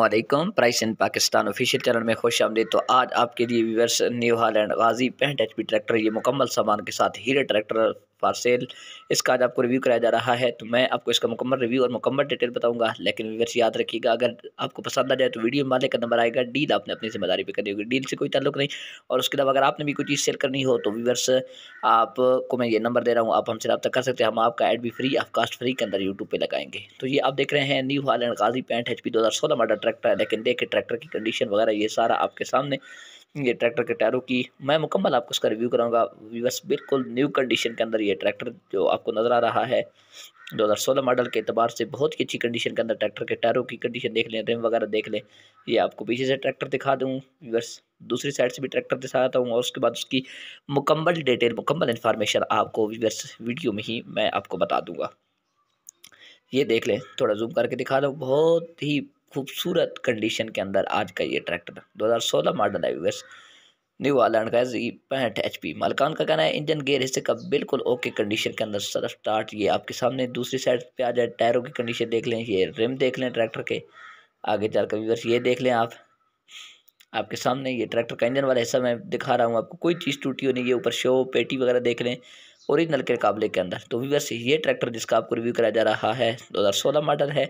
वालेकुम price in Pakistan official channel में खुश आमदी तो आज आपके लिए व्यूवर्स न्यू हॉलैंड गाजी पेंट एच पी ट्रैक्टर ये मुकम्मल सामान के साथ हीरे ट्रैक्टर पार्सल इसका आज आपको रिव्यू कराया जा रहा है तो मैं आपको इसका मुकम्मल रिव्यू और मुकम्मल डिटेल बताऊंगा लेकिन वैसे याद रखिएगा अगर आपको पसंद आ जाए तो वीडियो मालिक का नंबर आएगा डील आपने अपनी जिम्मेदारी पर करनी होगी डील से कोई ताल्लुक नहीं और उसके अलावा अगर आपने भी कोई चीज़ सेल करनी हो तो वीवर्स आपको मैं ये नंबर दे रहा हूँ आप हमसे रब्ता कर सकते हैं हम आपका एड भी फ्री आप कास्ट फ्री के अंदर यूट्यूब पर लगाएंगे तो ये आप देख रहे हैं न्यू हाल एंड गाजी पैंट एच पी दो हज़ार मॉडल ट्रैक्टर है लेकिन देखे ट्रैक्टर की कंडीशन वगैरह ये सारा आपके सामने ये ट्रैक्टर के टायरों की मैं मुकम्मल आपको उसका रिव्यू कराऊंगा व्यूवर्स बिल्कुल न्यू कंडीशन के अंदर ये ट्रैक्टर जो आपको नज़र आ रहा है 2016 मॉडल के अतबार से बहुत ही अच्छी कंडीशन के अंदर ट्रैक्टर के टायरों की कंडीशन देख लें रिम वगैरह देख लें ये आपको पीछे से ट्रैक्टर दिखा दूँ व्यूवर्स दूसरी साइड से भी ट्रैक्टर दिखाता हूँ और उसके बाद उसकी मुकम्मल डिटेल मुकम्मल इन्फॉर्मेशन आपको व्यूवर्स वीडियो में ही मैं आपको बता दूँगा ये देख लें थोड़ा जूम करके दिखा दूँ बहुत ही खूबसूरत कंडीशन के अंदर आज का ये ट्रैक्टर 2016 मॉडल है व्यूअर्स न्यू आलैंड का जी पैंठ एच पी मालकान का कहना है इंजन गेयर हिस्से का बिल्कुल ओके कंडीशन के अंदर सर स्टार्ट ये आपके सामने दूसरी साइड पे आ जाए टायरों की कंडीशन देख लें ये रिम देख लें ट्रैक्टर के आगे चल कर व्यवर्स ये देख लें आप आपके सामने ये ट्रैक्टर का इंजन वाला हिस्सा मैं दिखा रहा हूँ आपको कोई चीज़ टूटी हो नहीं ये ऊपर शो पेटी वगैरह देख लें ओरिजिनल के मुकाबले के अंदर तो वीवर्स ये ट्रैक्टर जिसका आपको रिव्यू कराया जा रहा है 2016 मॉडल है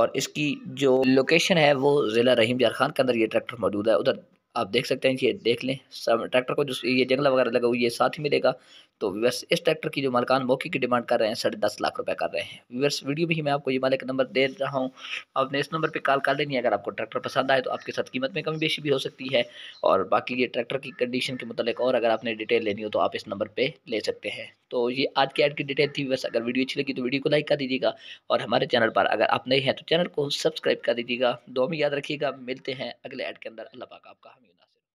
और इसकी जो लोकेशन है वो ज़िला रहीम यार खान के अंदर ये ट्रैक्टर मौजूद है उधर आप देख सकते हैं ये देख लें सब ट्रैक्टर को जो ये जंगला वगैरह लगा हुआ ये साथ ही मिलेगा तो व्यूवर्स इस ट्रैक्टर की जो मालकान मौके की डिमांड कर रहे हैं साढ़े दस लाख रुपए कर रहे हैं व्यूवर्स वीडियो भी मैं आपको ये मालिक नंबर दे रहा हूँ आपने इस नंबर पे कॉल कर लेनी है अगर आपको ट्रैक्टर पसंद आए तो आपके साथ कीमत में कमी बेशी भी हो सकती है और बाकी ये ट्रैक्टर की कंडीशन के मतलब और अगर आपने डिटेल लेनी हो तो आप इस नंबर पर ले सकते हैं तो ये आज की ऐड की डिटेल थी बस अगर वीडियो अच्छी लगी तो वीडियो को लाइक कर दीजिएगा और हमारे चैनल पर अगर आप नए हैं तो चैनल को सब्सक्राइब कर दीजिएगा दो में याद रखिएगा मिलते हैं अगले ऐड के अंदर अल्लाह पाक आपका हमीना